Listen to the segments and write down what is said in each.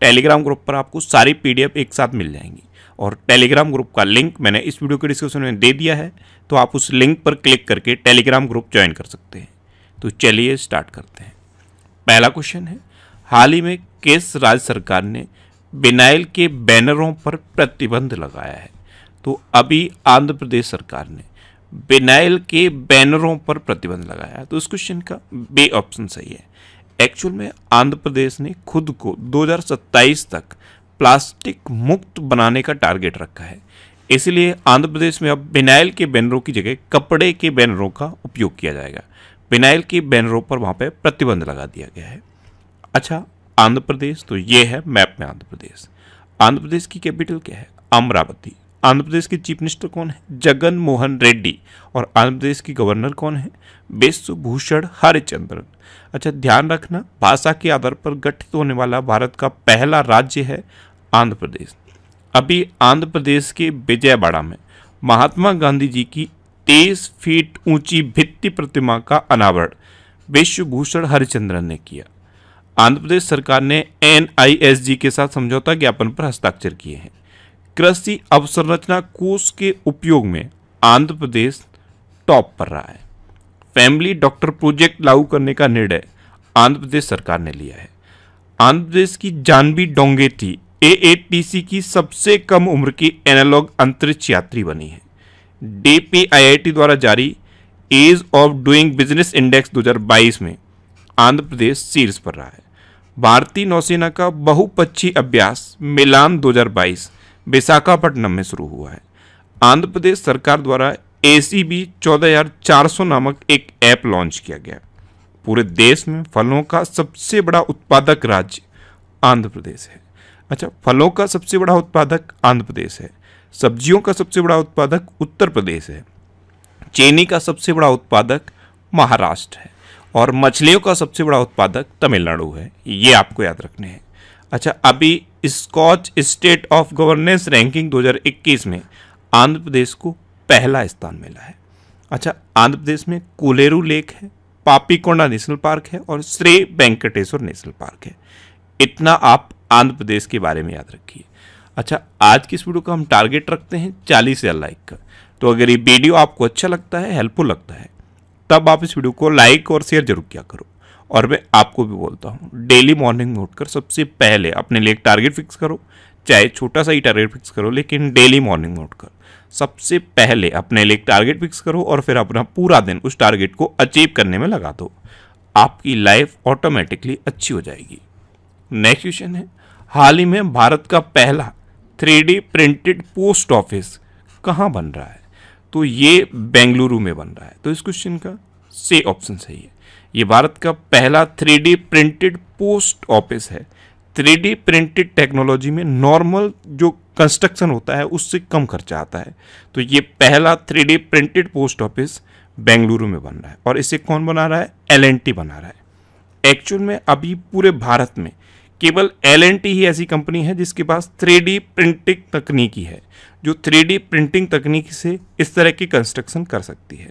Telegram group पर आपको सारी पी एक साथ मिल जाएंगी और टेलीग्राम ग्रुप का लिंक मैंने इस वीडियो के डिस्क्रिप्शन में दे दिया है तो आप उस लिंक पर क्लिक करके टेलीग्राम ग्रुप ज्वाइन कर सकते हैं तो चलिए स्टार्ट करते हैं पहला क्वेश्चन है हाल ही में किस राज्य सरकार ने बिनाइल के बैनरों पर प्रतिबंध लगाया है तो अभी आंध्र प्रदेश सरकार ने बिनाइल के बैनरों पर प्रतिबंध लगाया है तो इस क्वेश्चन का बे ऑप्शन सही है एक्चुअल में आंध्र प्रदेश ने खुद को 2027 तक प्लास्टिक मुक्त बनाने का टारगेट रखा है इसलिए आंध्र प्रदेश में अब बिनाइल के बैनरों की जगह कपड़े के बैनरों का उपयोग किया जाएगा बिनाइल के बैनरों पर वहाँ पर प्रतिबंध लगा दिया गया है अच्छा आंध्र प्रदेश तो ये है मैप में आंध्र प्रदेश आंध्र प्रदेश की कैपिटल क्या है अमरावती आंध्र प्रदेश के चीफ मिनिस्टर कौन है जगन मोहन रेड्डी और आंध्र प्रदेश की गवर्नर कौन है विश्वभूषण हरिचंद्रन अच्छा ध्यान रखना भाषा के आधार पर गठित होने वाला भारत का पहला राज्य है आंध्र प्रदेश अभी आंध्र प्रदेश के विजयवाड़ा में महात्मा गांधी जी की तेईस फीट ऊंची भित्ति प्रतिमा का अनावरण विश्वभूषण हरिचंद्रन ने किया आंध्र प्रदेश सरकार ने एन के साथ समझौता ज्ञापन पर हस्ताक्षर किए हैं कृषि अवसंरचना कोष के उपयोग में आंध्र प्रदेश टॉप पर रहा है फैमिली डॉक्टर प्रोजेक्ट लागू करने का निर्णय आंध्र प्रदेश सरकार ने लिया है आंध्र प्रदेश की जानवी डोंगे थी ए की सबसे कम उम्र की एनालॉग अंतरिक्ष यात्री बनी है डी द्वारा जारी ease of doing business index 2022 में आंध्र प्रदेश शीर्ष पर रहा है भारतीय नौसेना का बहुपक्षी अभ्यास मिलान 2022 विशाखापट्टनम में शुरू हुआ है आंध्र प्रदेश सरकार द्वारा ए सी बी चौदह हजार चार सौ नामक एक ऐप लॉन्च किया गया पूरे देश में फलों का सबसे बड़ा उत्पादक राज्य आंध्र प्रदेश है अच्छा फलों का सबसे बड़ा उत्पादक आंध्र प्रदेश है सब्जियों का सबसे बड़ा उत्पादक उत्तर प्रदेश है चीनी का सबसे बड़ा उत्पादक महाराष्ट्र है और मछलियों का सबसे बड़ा उत्पादक तमिलनाडु है ये आपको याद रखने हैं अच्छा अभी Skoch state of governance ranking 2021 में आंध्र प्रदेश को पहला स्थान मिला है अच्छा आंध्र प्रदेश में कोलेरू लेक है पापीकोंडा नेशनल पार्क है और श्री वेंकटेश्वर नेशनल पार्क है इतना आप आंध्र प्रदेश के बारे में याद रखिए अच्छा आज की इस वीडियो का हम टारगेट रखते हैं चालीस हज़ार लाइक का तो अगर ये वीडियो आपको अच्छा लगता है हेल्पफुल लगता है तब आप इस वीडियो को लाइक और शेयर जरूर किया करो और मैं आपको भी बोलता हूँ डेली मॉर्निंग में उठकर सबसे पहले अपने लिए एक टारगेट फिक्स करो चाहे छोटा सा ही टारगेट फिक्स करो लेकिन डेली मॉर्निंग में उठकर सबसे पहले अपने लिए टारगेट फिक्स करो और फिर अपना पूरा दिन उस टारगेट को अचीव करने में लगा दो आपकी लाइफ ऑटोमेटिकली अच्छी हो जाएगी नेक्स्ट क्वेश्चन है हाल ही में भारत का पहला थ्री प्रिंटेड पोस्ट ऑफिस कहाँ बन रहा है तो ये बेंगलुरु में बन रहा है तो इस क्वेश्चन का से ऑप्शन सही है ये भारत का पहला थ्री प्रिंटेड पोस्ट ऑफिस है थ्री प्रिंटेड टेक्नोलॉजी में नॉर्मल जो कंस्ट्रक्शन होता है उससे कम खर्चा आता है तो ये पहला three printed post office Bengaluru में बन रहा है और इसे कौन बना रहा है एल बना रहा है एक्चुअल में अभी पूरे भारत में केवल एल ही ऐसी कंपनी है जिसके पास थ्री प्रिंटिंग तकनीकी है जो थ्री प्रिंटिंग तकनीक से इस तरह की कंस्ट्रक्शन कर सकती है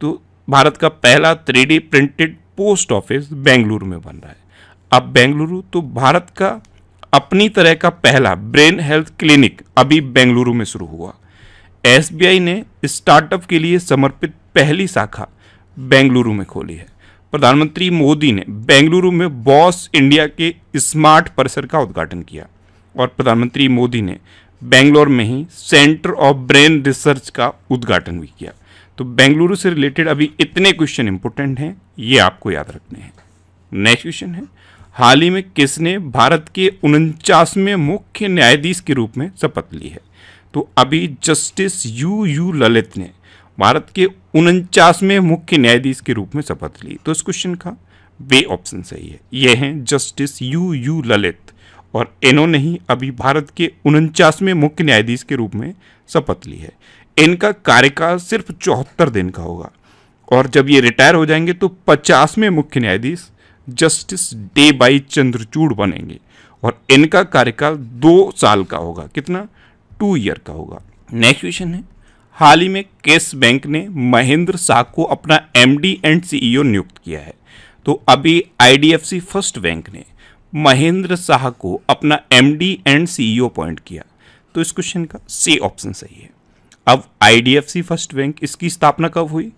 तो भारत का पहला three printed post office Bengaluru में बन रहा है अब बेंगलुरु तो भारत का अपनी तरह का पहला ब्रेन हेल्थ क्लिनिक अभी बेंगलुरु में शुरू हुआ एस ने स्टार्टअप के लिए समर्पित पहली शाखा बेंगलुरु में खोली है प्रधानमंत्री मोदी ने बेंगलुरु में बॉस इंडिया के स्मार्ट परिसर का उद्घाटन किया और प्रधानमंत्री मोदी ने बेंगलोर में ही सेंटर ऑफ ब्रेन रिसर्च का उद्घाटन भी किया तो बेंगलुरु से रिलेटेड अभी इतने क्वेश्चन इंपॉर्टेंट हैं ये आपको याद रखने हैं नेक्स्ट क्वेश्चन है हाल ही में किसने भारत के उनचासवें मुख्य न्यायाधीश के रूप में शपथ ली है तो अभी जस्टिस यू यू ललित ने भारत के उनचासवें मुख्य न्यायाधीश के रूप में शपथ ली तो इस क्वेश्चन का बे ऑप्शन सही है ये हैं जस्टिस यू यू ललित और इन्होंने ही अभी भारत के उनचासवें मुख्य न्यायाधीश के रूप में शपथ ली है इनका कार्यकाल सिर्फ चौहत्तर दिन का होगा और जब ये रिटायर हो जाएंगे तो पचासवें मुख्य न्यायाधीश जस्टिस डे बाई चंद्रचूड़ बनेंगे और इनका कार्यकाल दो साल का होगा कितना टू ईयर का होगा नेक्स्ट क्वेश्चन है हाल ही में केस बैंक ने महेंद्र शाह को अपना एमडी एंड सीईओ नियुक्त किया है तो अभी आईडीएफसी फर्स्ट बैंक ने महेंद्र शाह को अपना एमडी एंड सीईओ अपॉइंट किया तो इस क्वेश्चन का सी ऑप्शन सही है अब आईडीएफसी फर्स्ट बैंक इसकी स्थापना कब हुई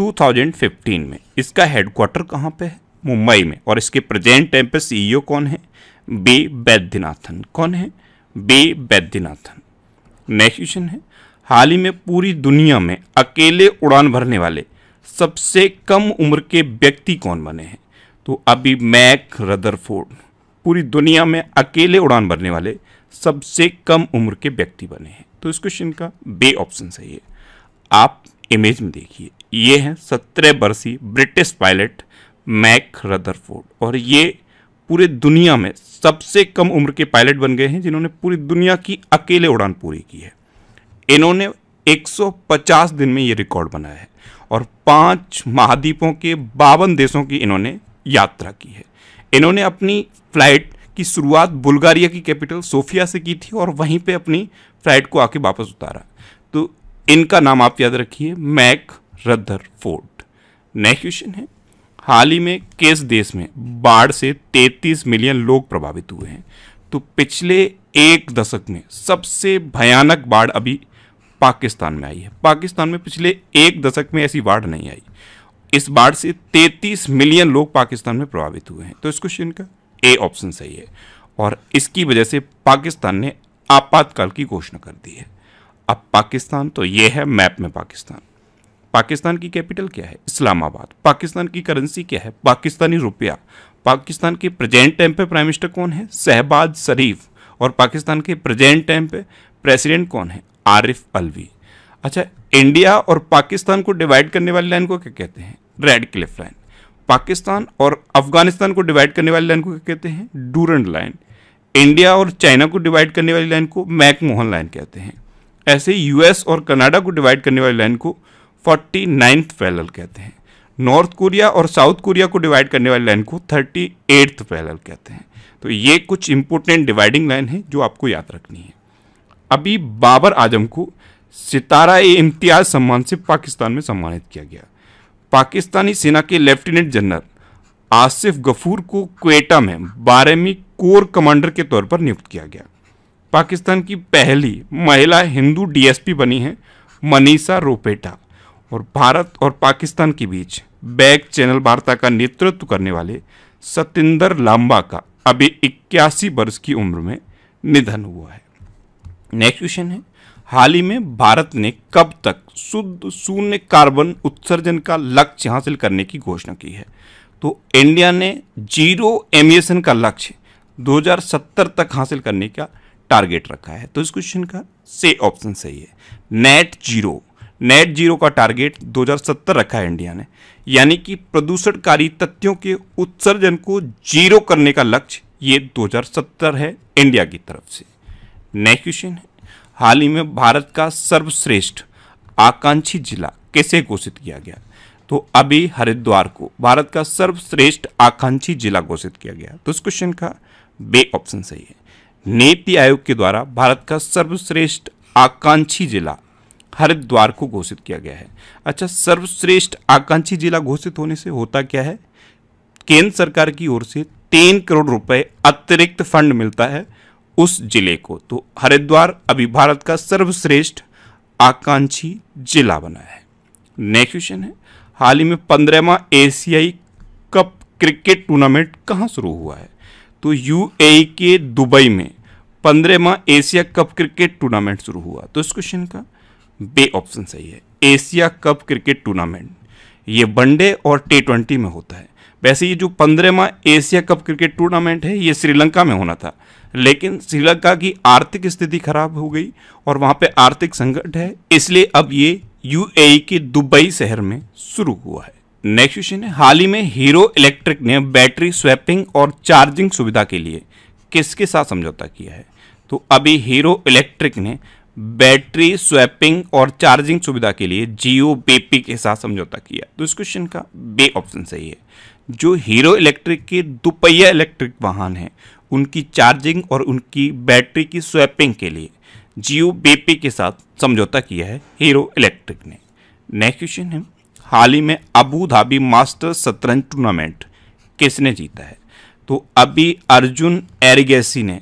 2015 में इसका हेडक्वार्टर कहाँ पे है मुंबई में और इसके प्रेजेंट टाइम पर सीईओ e कौन है बी बैद्यनाथन कौन है बी बैद्यनाथन नेक्स्ट क्वेश्चन है हाल ही में पूरी दुनिया में अकेले उड़ान भरने वाले सबसे कम उम्र के व्यक्ति कौन बने हैं तो अभी मैक रदरफोर्ड पूरी दुनिया में अकेले उड़ान भरने वाले सबसे कम उम्र के व्यक्ति बने हैं तो इस क्वेश्चन का बे ऑप्शन सही है आप इमेज में देखिए ये हैं सत्रह वर्षीय ब्रिटिश पायलट मैक रदरफोर्ड और ये पूरे दुनिया में सबसे कम उम्र के पायलट बन गए हैं जिन्होंने पूरी दुनिया की अकेले उड़ान पूरी की है इन्होंने 150 दिन में ये रिकॉर्ड बनाया है और पांच महाद्वीपों के बावन देशों की इन्होंने यात्रा की है इन्होंने अपनी फ्लाइट की शुरुआत बुल्गारिया की कैपिटल सोफिया से की थी और वहीं पे अपनी फ्लाइट को आके वापस उतारा तो इनका नाम आप याद रखिए मैक रदर फोर्ट नेक्स्ट क्वेश्चन है हाल ही में किस देश में बाढ़ से 33 मिलियन लोग प्रभावित हुए हैं तो पिछले एक दशक में सबसे भयानक बाढ़ अभी पाकिस्तान में आई है पाकिस्तान में पिछले एक दशक में ऐसी बाढ़ नहीं आई इस बाढ़ से 33 मिलियन लोग पाकिस्तान में प्रभावित हुए हैं तो इस क्वेश्चन का ए ऑप्शन सही है और इसकी वजह से पाकिस्तान ने आपातकाल की घोषणा कर दी है अब पाकिस्तान तो ये है मैप में पाकिस्तान पाकिस्तान की कैपिटल क्या है इस्लामाबाद पाकिस्तान की करेंसी क्या है पाकिस्तानी रुपया पाकिस्तान के प्रेजेंट टाइम पे प्राइम मिनिस्टर कौन है शहबाज शरीफ और पाकिस्तान के प्रेजेंट टाइम पे प्रेसिडेंट कौन है आरिफ अलवी अच्छा इंडिया और पाकिस्तान को डिवाइड करने वाली लाइन को क्या कहते हैं रेड क्लिफ लाइन पाकिस्तान और अफगानिस्तान को डिवाइड करने वाली लाइन को क्या कहते हैं डूरंड लाइन इंडिया और चाइना को डिवाइड करने वाली लाइन को मैकमोहन लाइन कहते हैं ऐसे यूएस और कनाडा को डिवाइड करने वाली लाइन को फोर्टी नाइन्थ पैरल कहते हैं नॉर्थ कोरिया और साउथ कोरिया को डिवाइड करने वाली लाइन को थर्टी एट्थ पैरल कहते हैं तो ये कुछ इंपॉर्टेंट डिवाइडिंग लाइन है जो आपको याद रखनी है अभी बाबर आजम को सितारा ए इम्तियाज सम्मान से पाकिस्तान में सम्मानित किया गया पाकिस्तानी सेना के लेफ्टिनेंट जनरल आसिफ गफूर को क्वेटा में बारहवीं कोर कमांडर के तौर पर नियुक्त किया गया पाकिस्तान की पहली महिला हिंदू डीएसपी बनी है मनीषा रोपेटा और भारत और पाकिस्तान के बीच बैक चैनल वार्ता का नेतृत्व करने वाले सतेंद्र लांबा का अभी इक्यासी वर्ष की उम्र में निधन हुआ है नेक्स्ट क्वेश्चन है हाल ही में भारत ने कब तक शुद्ध शून्य कार्बन उत्सर्जन का लक्ष्य हासिल करने की घोषणा की है तो इंडिया ने जीरो एमिशन का लक्ष्य 2070 तक हासिल करने का टारगेट रखा है तो इस क्वेश्चन का से ऑप्शन सही है नेट जीरो नेट जीरो का टारगेट 2070 रखा है इंडिया ने यानी कि प्रदूषणकारी तथ्यों के उत्सर्जन को जीरो करने का लक्ष्य ये 2070 है इंडिया की तरफ से नेक्स्ट क्वेश्चन है हाल ही में भारत का सर्वश्रेष्ठ आकांक्षी जिला कैसे घोषित किया गया तो अभी हरिद्वार को भारत का सर्वश्रेष्ठ आकांक्षी जिला घोषित किया गया तो इस क्वेश्चन का बे ऑप्शन सही है नीति आयोग के द्वारा भारत का सर्वश्रेष्ठ आकांक्षी जिला हरिद्वार को घोषित किया गया है अच्छा सर्वश्रेष्ठ आकांक्षी जिला घोषित होने से होता क्या है केंद्र सरकार की ओर से तीन करोड़ रुपए अतिरिक्त फंड मिलता है उस जिले को तो हरिद्वार अभी भारत का सर्वश्रेष्ठ आकांक्षी जिला बना है नेक्स्ट क्वेश्चन है हाल ही में पंद्रहवा एशियाई कप क्रिकेट टूर्नामेंट कहाँ शुरू हुआ है तो यूएई के दुबई में पंद्रहवा एशिया कप क्रिकेट टूर्नामेंट शुरू हुआ तो इस क्वेश्चन का बे ऑप्शन सही है एशिया कप क्रिकेट टूर्नामेंट ये वनडे और टी ट्वेंटी में होता है वैसे ये जो पंद्रहवा एशिया कप क्रिकेट टूर्नामेंट है ये श्रीलंका में होना था लेकिन श्रीलंका की आर्थिक स्थिति खराब हो गई और वहाँ पे आर्थिक संकट है इसलिए अब ये यूएई के दुबई शहर में शुरू हुआ है नेक्स्ट क्वेश्चन है हाल ही में हीरो इलेक्ट्रिक ने बैटरी स्वैपिंग और चार्जिंग सुविधा के लिए किसके साथ समझौता किया है तो अभी हीरो इलेक्ट्रिक ने बैटरी स्वैपिंग और चार्जिंग सुविधा के लिए जियो बेपी के साथ समझौता किया तो इस क्वेश्चन का बे ऑप्शन सही है जो हीरो इलेक्ट्रिक के दुपहिया इलेक्ट्रिक वाहन हैं उनकी चार्जिंग और उनकी बैटरी की स्वैपिंग के लिए जियो बेपी के साथ समझौता किया है हीरो इलेक्ट्रिक ने नेक्स्ट क्वेश्चन है हाल ही में अबू धाबी मास्टर शतरंज टूर्नामेंट किसने जीता है तो अभी अर्जुन एरिगेसी ने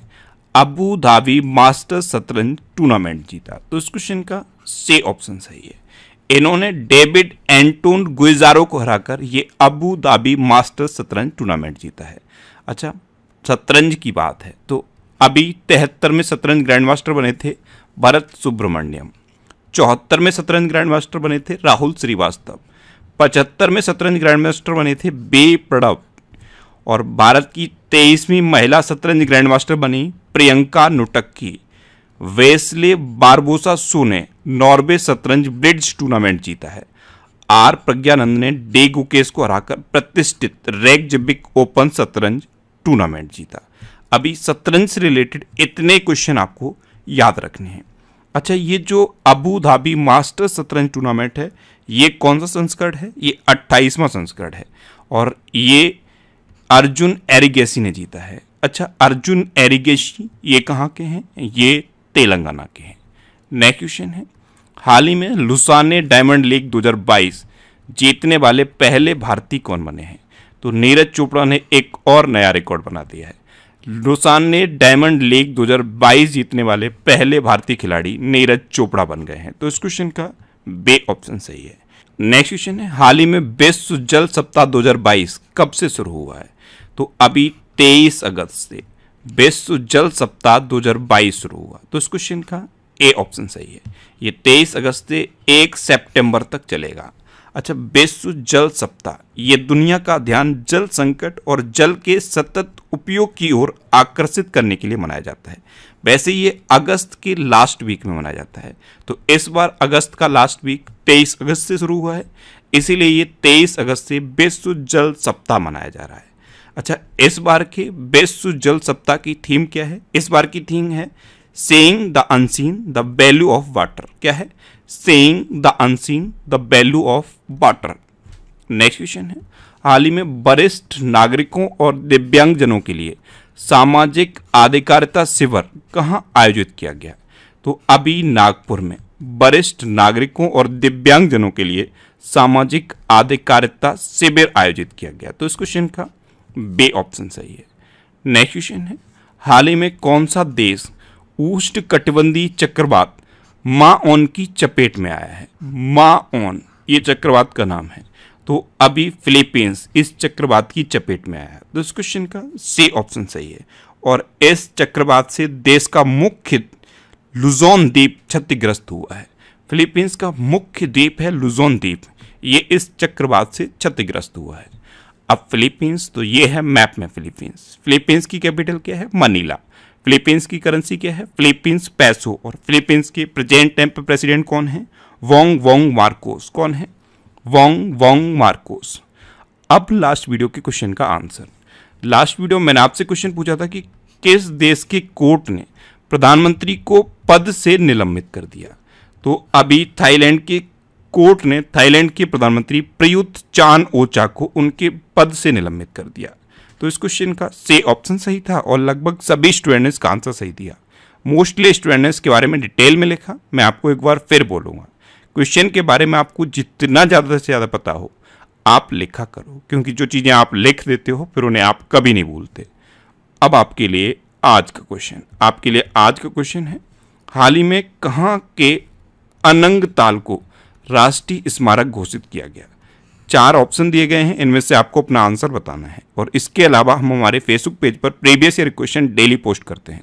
अबू धाबी मास्टर शतरंज टूर्नामेंट जीता तो इस क्वेश्चन का से ऑप्शन सही है इन्होंने डेविड एंटोन गुजारो को हराकर ये अबू धाबी मास्टर शतरंज टूर्नामेंट जीता है अच्छा शतरंज की बात है तो अभी तिहत्तर में शतरंज ग्रैंड मास्टर बने थे भरत सुब्रमण्यम चौहत्तर में शतरंज ग्रैंड मास्टर बने थे राहुल श्रीवास्तव पचहत्तर में शतरंज ग्रैंड मास्टर बने थे बे प्रणव और भारत की तेईसवीं महिला शतरंज ग्रैंड मास्टर बनी Priyanka Nutakki Wesley Barbosa So ने नॉर्वे शतरंज ब्रिड्स टूर्नामेंट जीता है आर प्रज्ञानंद ने डे गुकेश को हराकर प्रतिष्ठित रेगजबिक ओपन शतरंज टूर्नामेंट जीता अभी शतरंज से रिलेटेड इतने क्वेश्चन आपको याद रखने हैं अच्छा ये जो अबू धाबी मास्टर शतरंज टूर्नामेंट है ये कौन सा संस्करण है ये अट्ठाईसवां संस्करण है और ये अर्जुन एरिगेसी ने जीता है अच्छा अर्जुन एरिगेसी ये कहाँ के हैं ये तेलंगाना के हैं नेक्स्ट क्वेश्चन है हाल ही में लुसाने डायमंड लीग 2022 जीतने वाले पहले भारतीय कौन बने हैं तो नीरज चोपड़ा ने एक और नया रिकॉर्ड बना दिया है ने डायमंड लीग 2022 जीतने वाले पहले भारतीय खिलाड़ी नीरज चोपड़ा बन गए हैं तो इस क्वेश्चन का बे ऑप्शन सही है नेक्स्ट क्वेश्चन है हाल ही में विश्व जल सप्ताह 2022 कब से शुरू हुआ है तो अभी 23 अगस्त से विश्व जल सप्ताह 2022 शुरू हुआ तो इस क्वेश्चन का ए ऑप्शन सही है ये 23 अगस्त से 1 सितंबर तक चलेगा अच्छा विश्व जल सप्ताह ये दुनिया का ध्यान जल संकट और जल के सतत उपयोग की ओर आकर्षित करने के लिए मनाया जाता है वैसे ये अगस्त के लास्ट वीक में मनाया जाता है तो इस बार अगस्त का लास्ट वीक 23 अगस्त से शुरू हुआ है इसीलिए ये 23 अगस्त से विश्व जल सप्ताह मनाया जा रहा है अच्छा इस बार के विश्व जल सप्ताह की थीम क्या है इस बार की थीम है saying the unseen the value of water क्या है saying the unseen the value of water next question है हाल ही में वरिष्ठ नागरिकों और दिव्यांगजनों के लिए सामाजिक आधिकारिता शिविर कहाँ आयोजित किया गया तो अभी नागपुर में वरिष्ठ नागरिकों और दिव्यांगजनों के लिए सामाजिक आधिकारिता शिविर आयोजित किया गया तो इस क्वेश्चन का बे ऑप्शन सही है नेक्स्ट क्वेश्चन है हाल ही में कौन सा देश उष्ट कटिबंधी चक्रवात माँ ओन की चपेट में आया है माँ ओन ये चक्रवात का नाम है तो अभी फिलीपींस इस चक्रवात की चपेट में आया है तो इस क्वेश्चन का सी ऑप्शन सही है और इस चक्रवात से देश का मुख्य लुजोन द्वीप क्षतिग्रस्त हुआ है फिलीपींस का मुख्य द्वीप है लुजोन द्वीप ये इस चक्रवात से क्षतिग्रस्त हुआ है अब फिलीपींस तो ये है मैप में फिलीपींस फिलीपींस की कैपिटल क्या है मनीला फिलीपींस की करेंसी क्या है फिलीपींस पैसो और फिलीपींस के प्रेजेंट टाइम पर प्रेसिडेंट कौन है वोंग वोंग मार्कोस कौन है वोंग वोंग मार्कोस अब लास्ट वीडियो के क्वेश्चन का आंसर लास्ट वीडियो मैंने आपसे क्वेश्चन पूछा था कि किस देश के कोर्ट ने प्रधानमंत्री को पद से निलंबित कर दिया तो अभी थाईलैंड के कोर्ट ने थाईलैंड के प्रधानमंत्री प्रयुत चान ओचा को उनके पद से निलंबित कर दिया तो इस क्वेश्चन का से ऑप्शन सही था और लगभग सभी ने का आंसर सही दिया मोस्टली ने के बारे में डिटेल में लिखा मैं आपको एक बार फिर बोलूँगा क्वेश्चन के बारे में आपको जितना ज़्यादा से ज़्यादा पता हो आप लिखा करो क्योंकि जो चीज़ें आप लिख देते हो फिर उन्हें आप कभी नहीं भूलते अब आपके लिए आज का क्वेश्चन आपके लिए आज का क्वेश्चन है हाल ही में कहाँ के अनंग ताल को राष्ट्रीय स्मारक घोषित किया गया चार ऑप्शन दिए गए हैं इनमें से आपको अपना आंसर बताना है और इसके अलावा हम हमारे फेसबुक पेज पर previous year question daily post करते हैं